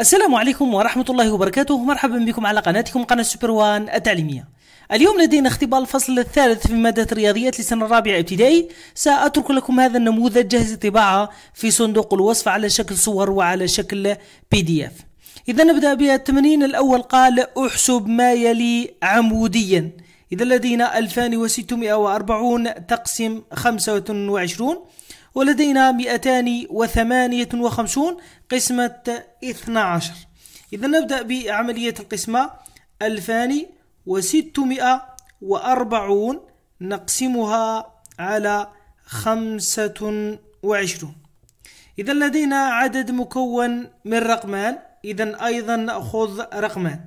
السلام عليكم ورحمة الله وبركاته مرحبا بكم على قناتكم قناة سوبر وان التعليمية اليوم لدينا اختبار الفصل الثالث في مادة الرياضيات لسنة الرابعة ابتدائي سأترك لكم هذا النموذج جاهز الطباعة في صندوق الوصف على شكل صور وعلى شكل بي دي اف إذا نبدأ بالتمرين الأول قال احسب ما يلي عموديا إذا لدينا 2640 تقسيم 25 ولدينا 258 قسمة 12 إذا نبدأ بعملية القسمة 2640 نقسمها على 25 إذا لدينا عدد مكون من رقمان إذا أيضا نأخذ رقمان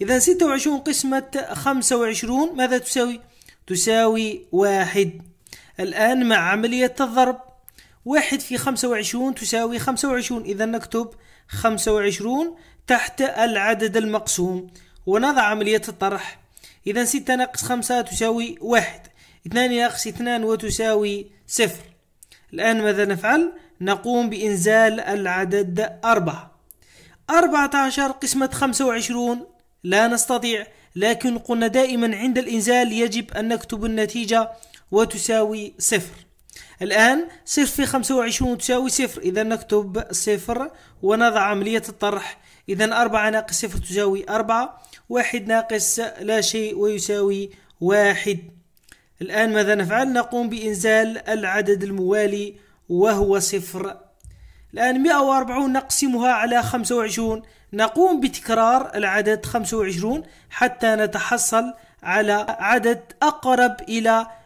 إذا 26 قسمة 25 ماذا تساوي؟ تساوي واحد الآن مع عملية الضرب واحد في خمسة وعشرون تساوي خمسة وعشرون إذا نكتب خمسة وعشرون تحت العدد المقسوم ونضع عملية الطرح إذا ستة ناقص خمسة تساوي واحد اثنان ناقص اثنان وتساوي صفر الآن ماذا نفعل؟ نقوم بإنزال العدد أربعة أربعة عشر قسمة خمسة وعشرون لا نستطيع لكن قلنا دائما عند الإنزال يجب أن نكتب النتيجة وتساوي صفر الآن صفر في خمسة وعشرون تساوي صفر إذا نكتب صفر ونضع عملية الطرح إذا أربعة ناقص صفر تساوي أربعة واحد ناقص لا شيء ويساوي واحد الآن ماذا نفعل نقوم بإنزال العدد الموالي وهو صفر الآن 140 نقسمها على 25 نقوم بتكرار العدد 25 حتى نتحصل على عدد أقرب إلى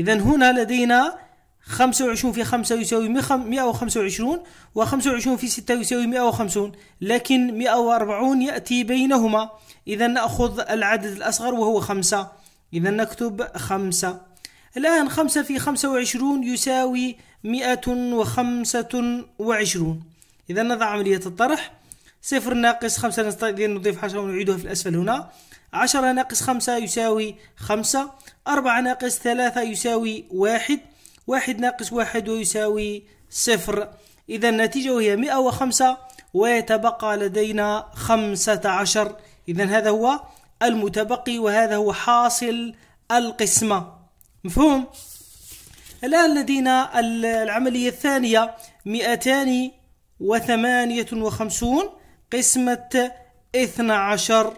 إذا هنا لدينا 25 في 5 يساوي 125 و25 في 6 يساوي 150 لكن 140 يأتي بينهما إذا نأخذ العدد الأصغر وهو 5 إذا نكتب 5 الآن 5 في 25 يساوي 125 إذا نضع عملية الطرح صفر ناقص 5 نضيف 10 ونعيدها في الأسفل هنا عشرة ناقص خمسة يساوي خمسة أربعة ناقص ثلاثة يساوي واحد واحد ناقص واحد ويساوي صفر إذا النتيجة هي مئة وخمسة ويتبقى لدينا خمسة عشر إذا هذا هو المتبقي وهذا هو حاصل القسمة مفهوم؟ الآن لدينا العملية الثانية مئتان وثمانية وخمسون قسمة اثنى عشر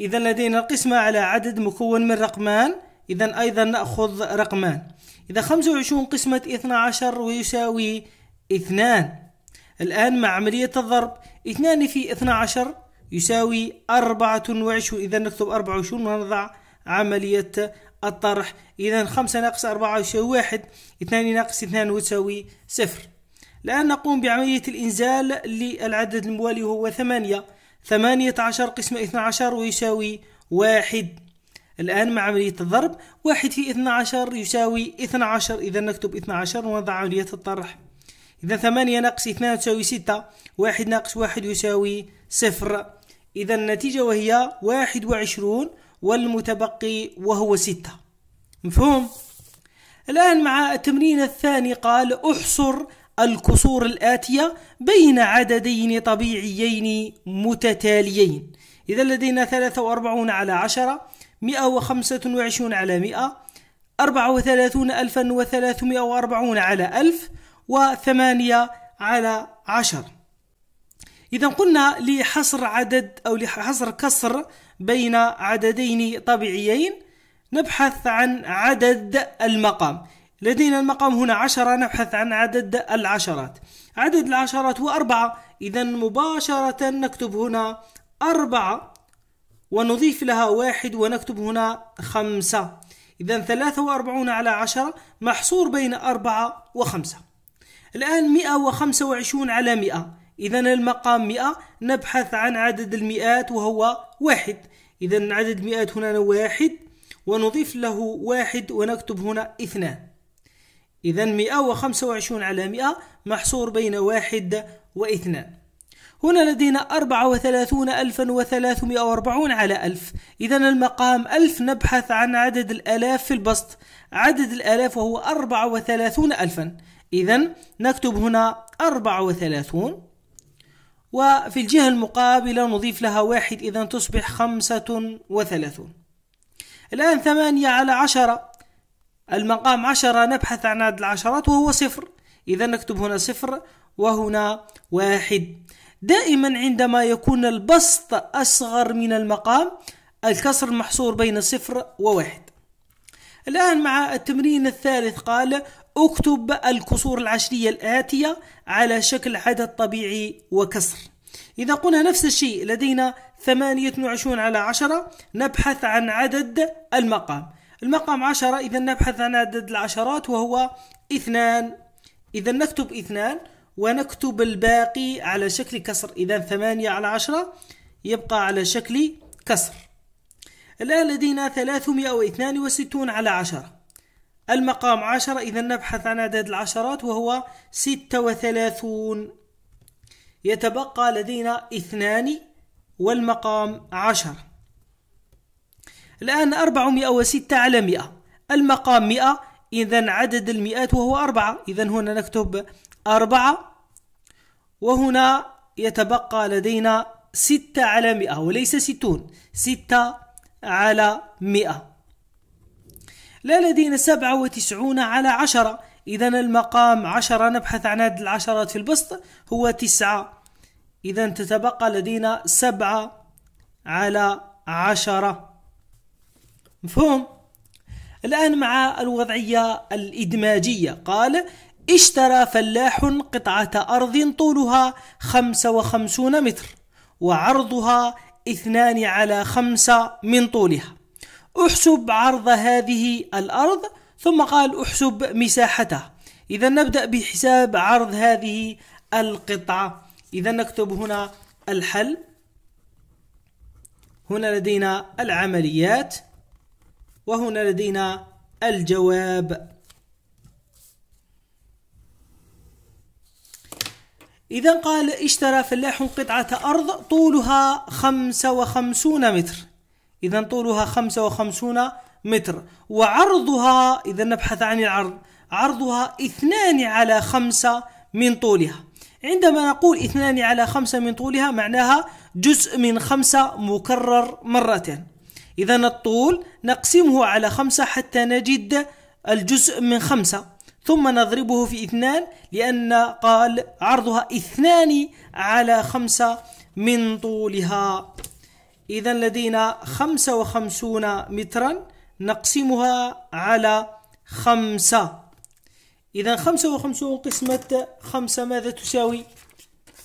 إذا لدينا القسمة على عدد مكون من رقمان إذا أيضا نأخذ رقمان إذا 25 قسمة 12 ويساوي 2 الآن مع عملية الضرب 2 في 12 يساوي 24 إذا نكتب 24 ونضع عملية الطرح إذا 5 ناقص 4 يساوي 1 2 ناقص 2 وتساوي 0 الآن نقوم بعملية الإنزال للعدد الموالي وهو 8 ثمانية عشر قسم اثنى عشر ويساوي واحد الآن مع عملية الضرب واحد في اثنى عشر يساوي اثنى عشر إذا نكتب اثنى عشر ونضع عملية الطرح إذا ثمانية ناقص اثنان تساوي ستة واحد ناقص واحد يساوي صفر إذا النتيجة وهي واحد وعشرون والمتبقي وهو ستة مفهوم؟ الآن مع التمرين الثاني قال احصر الكسور الآتية بين عددين طبيعيين متتاليين إذا لدينا 43 على 10 125 على 100 34340 على 1000 و8 على 10 إذا قلنا لحصر عدد أو لحصر كسر بين عددين طبيعيين نبحث عن عدد المقام لدينا المقام هنا عشرة نبحث عن عدد العشرات عدد العشرات هو أربعة إذا مباشرة نكتب هنا أربعة ونضيف لها واحد ونكتب هنا خمسة إذا ثلاثة وأربعون على عشرة محصور بين أربعة وخمسة الآن مئة وخمسة وعشرون على مئة إذا المقام مئة نبحث عن عدد المئات وهو واحد إذا عدد المئات هنا واحد ونضيف له واحد ونكتب هنا اثنان إذا 125 على 100 محصور بين واحد واثنان هنا لدينا 34340 على 1000 إذا المقام 1000 نبحث عن عدد الآلاف في البسط عدد الآلاف وهو 34000 إذا نكتب هنا 34 وفي الجهة المقابلة نضيف لها واحد إذا تصبح 35 الآن 8 على 10 المقام عشرة نبحث عن عدد العشرات وهو صفر إذا نكتب هنا صفر وهنا واحد دائما عندما يكون البسط أصغر من المقام الكسر محصور بين صفر وواحد الآن مع التمرين الثالث قال اكتب الكسور العشرية الآتية على شكل عدد طبيعي وكسر إذا قلنا نفس الشيء لدينا 28 على 10 نبحث عن عدد المقام المقام عشرة إذا نبحث عن عدد العشرات وهو اثنان إذا نكتب اثنان ونكتب الباقي على شكل كسر إذا ثمانية على عشرة يبقى على شكل كسر الآن لدينا ثلاثمائة واثنان وستون على عشرة المقام عشرة إذا نبحث عن عدد العشرات وهو ستة وثلاثون يتبقى لدينا اثنان والمقام عشرة الآن 406 على 100 المقام 100 إذا عدد المئات وهو 4 إذا هنا نكتب 4 وهنا يتبقى لدينا 6 على 100 وليس 60 6 على 100 لا لدينا سبعة على 10 إذا المقام 10 نبحث عن عدد العشرات في البسط هو 9 إذا تتبقى لدينا سبعة على 10 مفهوم الآن مع الوضعية الإدماجية قال اشترى فلاح قطعة أرض طولها 55 متر وعرضها اثنان على خمسة من طولها احسب عرض هذه الأرض ثم قال احسب مساحتها إذا نبدأ بحساب عرض هذه القطعة إذا نكتب هنا الحل هنا لدينا العمليات وهنا لدينا الجواب إذا قال اشترى فلاح قطعة أرض طولها 55 متر إذا طولها 55 متر وعرضها إذا نبحث عن العرض عرضها اثنان على خمسة من طولها عندما نقول اثنان على خمسة من طولها معناها جزء من خمسة مكرر مرتين إذا الطول نقسمه على خمسة حتى نجد الجزء من خمسة ثم نضربه في اثنان لأن قال عرضها اثنان على خمسة من طولها إذا لدينا خمسة وخمسون مترا نقسمها على خمسة إذا خمسة وخمسون قسمة خمسة ماذا تساوي؟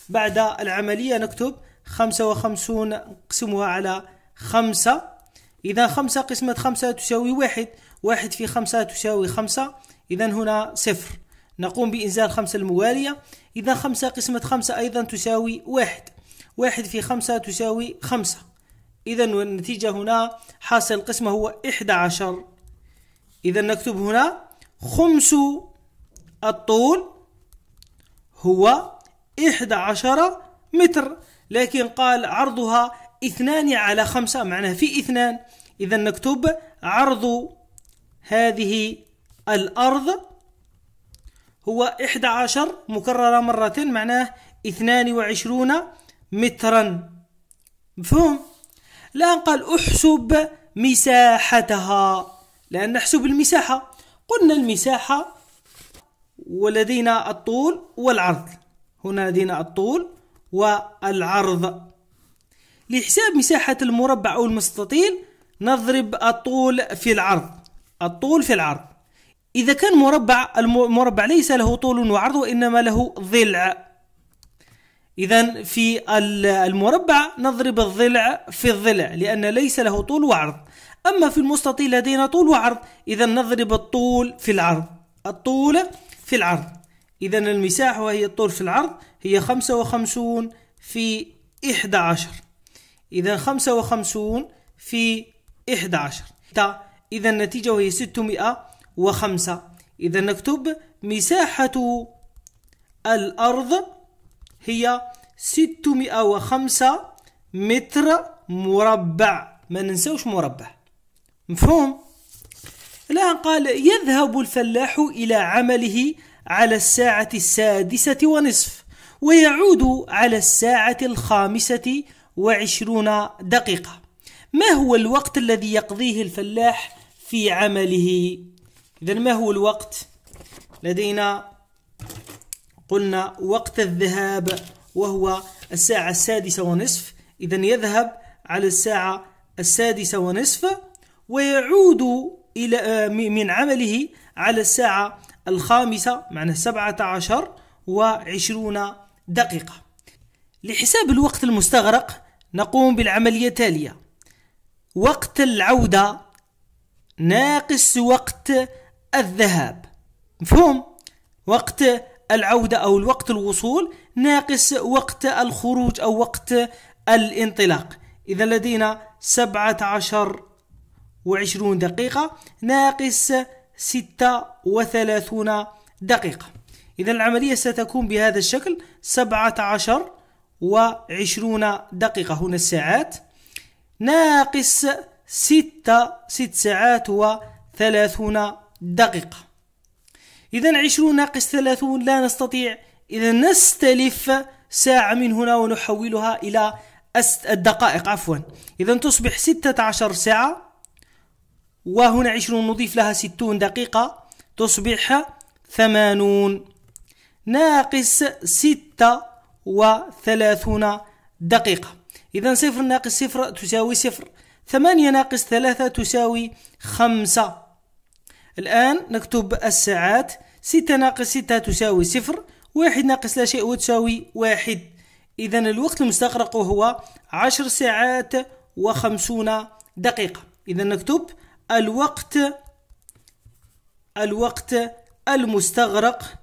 بعد العملية نكتب خمسة وخمسون نقسمها على خمسة إذا خمسة قسمة خمسة تساوي واحد واحد في خمسة تساوي خمسة إذا هنا صفر نقوم بإنزال خمسة الموالية إذا خمسة قسمة خمسة أيضا تساوي واحد واحد في خمسة تساوي خمسة إذا والنتيجة هنا حاصل القسمة هو إحدى عشر إذا نكتب هنا خمس الطول هو إحدى عشر متر لكن قال عرضها اثنان على خمسة معناه في اثنان إذا نكتب عرض هذه الأرض هو 11 مكررة مرة معناه 22 مترا مفهوم؟ الآن قال أحسب مساحتها لأن نحسب المساحة قلنا المساحة ولدينا الطول والعرض هنا لدينا الطول والعرض لحساب مساحة المربع أو المستطيل نضرب الطول في العرض الطول في العرض إذا كان مربع المربع ليس له طول وعرض وإنما له ضلع إذا في المربع نضرب الضلع في الضلع لأن ليس له طول وعرض أما في المستطيل لدينا طول وعرض إذا نضرب الطول في العرض الطول في العرض إذا المساحة وهي الطول في العرض هي 55 في 11 إذا خمسة وخمسون في إحدى عشر إذا النتيجة وهي ستمائة وخمسة إذا نكتب مساحة الأرض هي ستمائة وخمسة متر مربع ما ننسوش مربع مفهوم؟ الآن قال يذهب الفلاح إلى عمله على الساعة السادسة ونصف ويعود على الساعة الخامسة وعشرون دقيقة ما هو الوقت الذي يقضيه الفلاح في عمله إذا ما هو الوقت لدينا قلنا وقت الذهاب وهو الساعة السادسة ونصف إذا يذهب على الساعة السادسة ونصف ويعود إلى من عمله على الساعة الخامسة معنى سبعة عشر وعشرون دقيقة لحساب الوقت المستغرق نقوم بالعملية التالية وقت العودة ناقص وقت الذهاب مفهوم وقت العودة أو وقت الوصول ناقص وقت الخروج أو وقت الانطلاق إذا لدينا سبعة عشر وعشرون دقيقة ناقص ستة وثلاثون دقيقة إذا العملية ستكون بهذا الشكل سبعة عشر وعشرون دقيقة هنا الساعات ناقص ستة ست ساعات وثلاثون دقيقة إذا عشرون ناقص ثلاثون لا نستطيع إذا نستلف ساعة من هنا ونحولها إلى الدقائق عفوا إذا تصبح ستة عشر ساعة وهنا عشرون نضيف لها ستون دقيقة تصبح ثمانون ناقص ستة وثلاثون دقيقة إذا صفر ناقص صفر تساوي صفر ثمانية ناقص ثلاثة تساوي خمسة الآن نكتب الساعات ستة ناقص ستة تساوي صفر واحد ناقص لا شيء وتساوي واحد إذا الوقت المستغرق هو عشر ساعات وخمسون دقيقة إذا نكتب الوقت الوقت المستغرق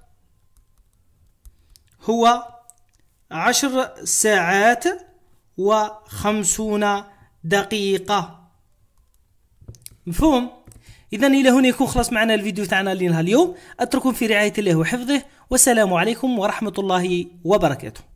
هو عشر ساعات وخمسون دقيقة مفهوم؟ إذا إلى هنا يكون خلاص معنا الفيديو تاعنا لنهار اليوم أترككم في رعاية الله وحفظه والسلام عليكم ورحمة الله وبركاته